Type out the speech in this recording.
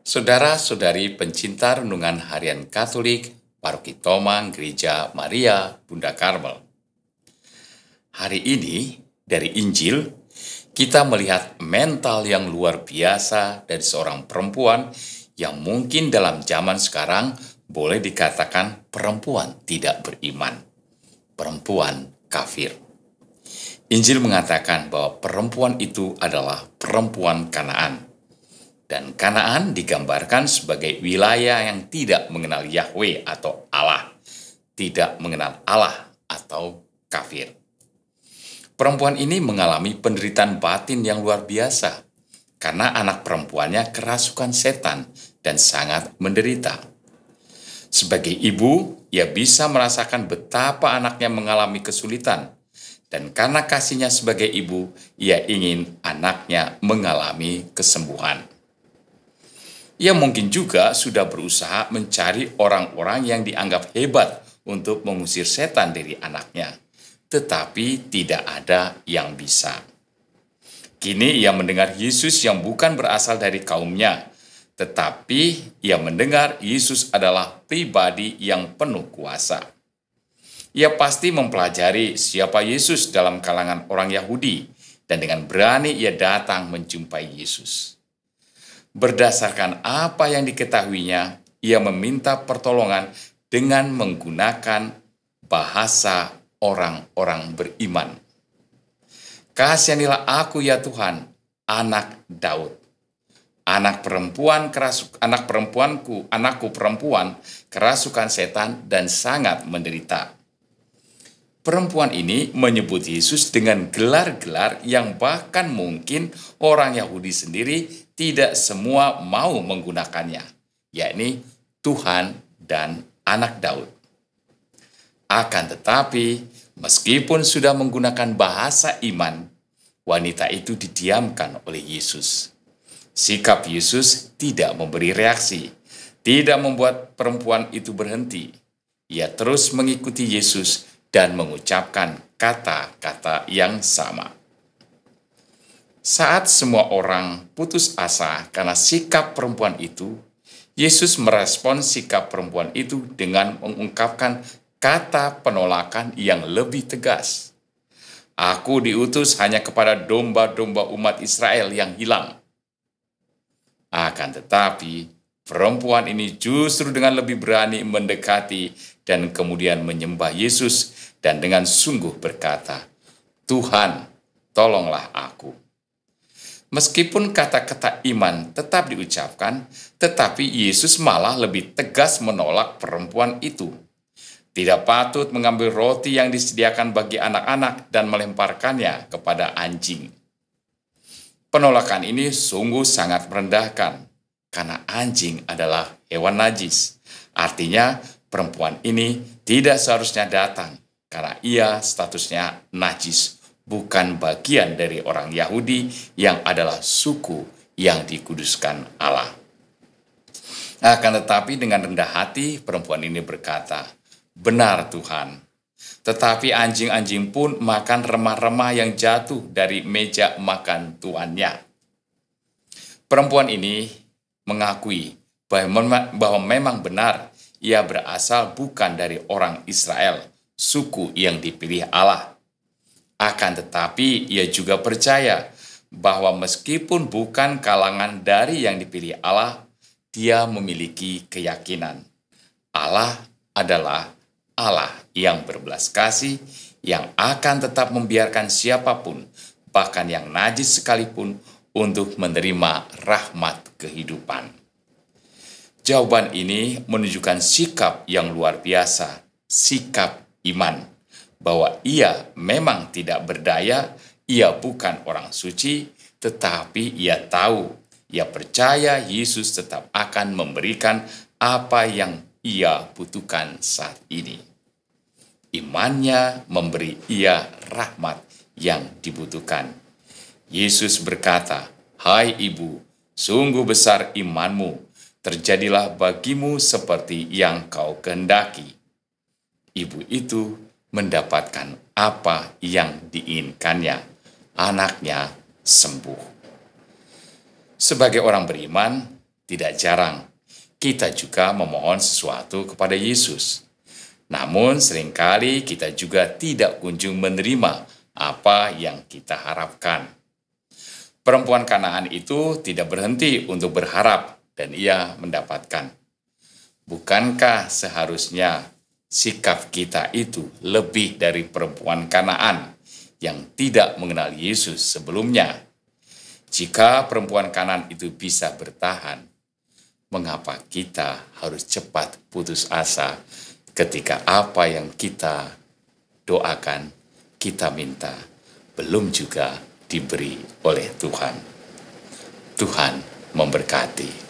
Saudara-saudari pencinta renungan harian Katolik Paroki Tomang Gereja Maria Bunda Karmel. Hari ini dari Injil kita melihat mental yang luar biasa dari seorang perempuan yang mungkin dalam zaman sekarang boleh dikatakan perempuan tidak beriman, perempuan kafir. Injil mengatakan bahwa perempuan itu adalah perempuan Kanaan dan Kanaan digambarkan sebagai wilayah yang tidak mengenal Yahweh atau Allah, tidak mengenal Allah atau kafir. Perempuan ini mengalami penderitaan batin yang luar biasa karena anak perempuannya kerasukan setan dan sangat menderita. Sebagai ibu, ia bisa merasakan betapa anaknya mengalami kesulitan, dan karena kasihnya sebagai ibu, ia ingin anaknya mengalami kesembuhan ia mungkin juga sudah berusaha mencari orang-orang yang dianggap hebat untuk mengusir setan dari anaknya, tetapi tidak ada yang bisa. Kini ia mendengar Yesus yang bukan berasal dari kaumnya, tetapi ia mendengar Yesus adalah pribadi yang penuh kuasa. Ia pasti mempelajari siapa Yesus dalam kalangan orang Yahudi, dan dengan berani ia datang menjumpai Yesus. Berdasarkan apa yang diketahuinya, ia meminta pertolongan dengan menggunakan bahasa orang-orang beriman. Kasihanilah aku ya Tuhan, anak Daud. Anak perempuan keras anak perempuanku, anakku perempuan kerasukan setan dan sangat menderita perempuan ini menyebut Yesus dengan gelar-gelar yang bahkan mungkin orang Yahudi sendiri tidak semua mau menggunakannya, yakni Tuhan dan Anak Daud. Akan tetapi, meskipun sudah menggunakan bahasa iman, wanita itu didiamkan oleh Yesus. Sikap Yesus tidak memberi reaksi, tidak membuat perempuan itu berhenti. Ia terus mengikuti Yesus dan mengucapkan kata-kata yang sama. Saat semua orang putus asa karena sikap perempuan itu, Yesus merespon sikap perempuan itu dengan mengungkapkan kata penolakan yang lebih tegas. Aku diutus hanya kepada domba-domba umat Israel yang hilang. Akan tetapi, Perempuan ini justru dengan lebih berani mendekati dan kemudian menyembah Yesus dan dengan sungguh berkata, Tuhan, tolonglah aku. Meskipun kata-kata iman tetap diucapkan, tetapi Yesus malah lebih tegas menolak perempuan itu. Tidak patut mengambil roti yang disediakan bagi anak-anak dan melemparkannya kepada anjing. Penolakan ini sungguh sangat merendahkan karena anjing adalah hewan najis. Artinya, perempuan ini tidak seharusnya datang karena ia statusnya najis, bukan bagian dari orang Yahudi yang adalah suku yang dikuduskan Allah. Akan tetapi dengan rendah hati, perempuan ini berkata, Benar Tuhan, tetapi anjing-anjing pun makan remah-remah yang jatuh dari meja makan tuannya. Perempuan ini mengakui bahwa memang benar ia berasal bukan dari orang Israel, suku yang dipilih Allah. Akan tetapi ia juga percaya bahwa meskipun bukan kalangan dari yang dipilih Allah, dia memiliki keyakinan. Allah adalah Allah yang berbelas kasih, yang akan tetap membiarkan siapapun, bahkan yang najis sekalipun, untuk menerima rahmat kehidupan. Jawaban ini menunjukkan sikap yang luar biasa, sikap iman, bahwa ia memang tidak berdaya, ia bukan orang suci, tetapi ia tahu, ia percaya Yesus tetap akan memberikan apa yang ia butuhkan saat ini. Imannya memberi ia rahmat yang dibutuhkan Yesus berkata, Hai ibu, sungguh besar imanmu, terjadilah bagimu seperti yang kau kehendaki. Ibu itu mendapatkan apa yang diinginkannya, anaknya sembuh. Sebagai orang beriman, tidak jarang kita juga memohon sesuatu kepada Yesus. Namun seringkali kita juga tidak kunjung menerima apa yang kita harapkan. Perempuan Kanaan itu tidak berhenti untuk berharap dan ia mendapatkan. Bukankah seharusnya sikap kita itu lebih dari perempuan Kanaan yang tidak mengenal Yesus sebelumnya? Jika perempuan Kanaan itu bisa bertahan, mengapa kita harus cepat putus asa ketika apa yang kita doakan, kita minta, belum juga diberi oleh Tuhan. Tuhan memberkati.